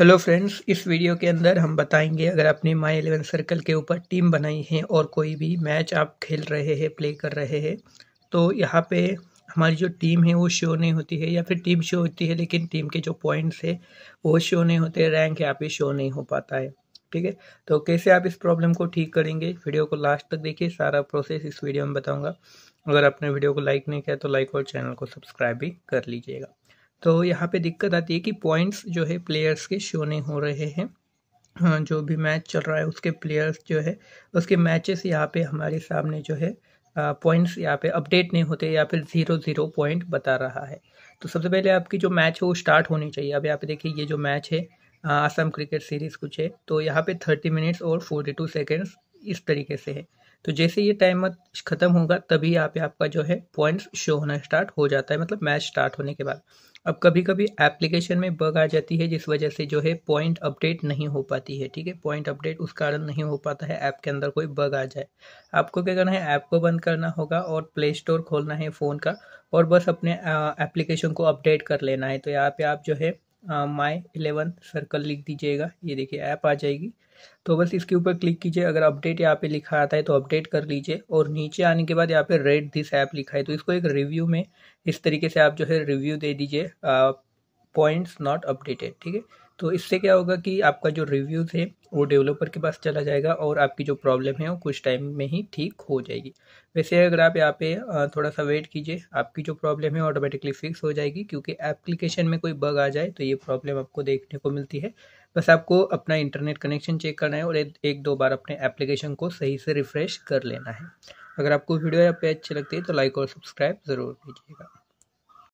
hello friends इस video के अंदर हम बताएंगे अगर आपने माई एलेवन सर्कल के ऊपर टीम बनाई है और कोई भी मैच आप खेल रहे हैं प्ले कर रहे हैं तो यहाँ पे हमारी जो टीम है वो शो नहीं होती है या फिर टीम शो होती है लेकिन टीम के जो पॉइंट्स है वो शो नहीं होते रैंक यहाँ पे शो नहीं हो पाता है ठीक है तो कैसे आप इस प्रॉब्लम को ठीक करेंगे वीडियो को लास्ट तक देखिए सारा प्रोसेस इस वीडियो में बताऊँगा अगर आपने वीडियो को लाइक नहीं किया तो लाइक और चैनल को सब्सक्राइब भी कर लीजिएगा तो यहाँ पे दिक्कत आती है कि पॉइंट्स जो है प्लेयर्स के शो नहीं हो रहे हैं हाँ, जो भी मैच चल रहा है उसके प्लेयर्स जो है उसके मैचेस यहाँ पे हमारे सामने जो है पॉइंट्स यहाँ पे अपडेट नहीं होते या फिर ज़ीरो ज़ीरो पॉइंट बता रहा है तो सबसे पहले आपकी जो मैच है वो स्टार्ट होनी चाहिए अब यहाँ पे देखिए ये जो मैच है आसम क्रिकेट सीरीज़ कुछ है तो यहाँ पे थर्टी मिनट्स और फोर्टी टू सेकेंड्स इस तरीके से है तो जैसे ये टाइम ख़त्म होगा तभी यहाँ पे आपका जो है पॉइंट्स शो होना स्टार्ट हो जाता है मतलब मैच स्टार्ट होने के बाद अब कभी कभी एप्लीकेशन में बग आ जाती है जिस वजह से जो है पॉइंट अपडेट नहीं हो पाती है ठीक है पॉइंट अपडेट उस कारण नहीं हो पाता है ऐप के अंदर कोई बग आ जाए आपको क्या करना है ऐप को बंद करना होगा और प्ले स्टोर खोलना है फ़ोन का और बस अपने एप्लीकेशन को अपडेट कर लेना है तो यहाँ पे आप जो है माई इलेवन सर्कल लिख दीजिएगा ये देखिए ऐप आ जाएगी तो बस इसके ऊपर क्लिक कीजिए अगर अपडेट यहाँ पे लिखा आता है तो अपडेट कर लीजिए और नीचे आने के बाद यहाँ पे रेड दिस ऐप लिखा है तो इसको एक रिव्यू में इस तरीके से आप जो है रिव्यू दे दीजिए पॉइंट्स नॉट अपडेटेड ठीक है तो इससे क्या होगा कि आपका जो रिव्यूज़ है वो डेवलपर के पास चला जाएगा और आपकी जो प्रॉब्लम है वो कुछ टाइम में ही ठीक हो जाएगी वैसे अगर आप यहाँ पे थोड़ा सा वेट कीजिए आपकी जो प्रॉब्लम है ऑटोमेटिकली फिक्स हो जाएगी क्योंकि एप्लीकेशन में कोई बग आ जाए तो ये प्रॉब्लम आपको देखने को मिलती है बस आपको अपना इंटरनेट कनेक्शन चेक करना है और एक दो बार अपने एप्लीकेशन को सही से रिफ़्रेश कर लेना है अगर आपको वीडियो यहाँ पे अच्छी लगती है तो लाइक और सब्सक्राइब ज़रूर कीजिएगा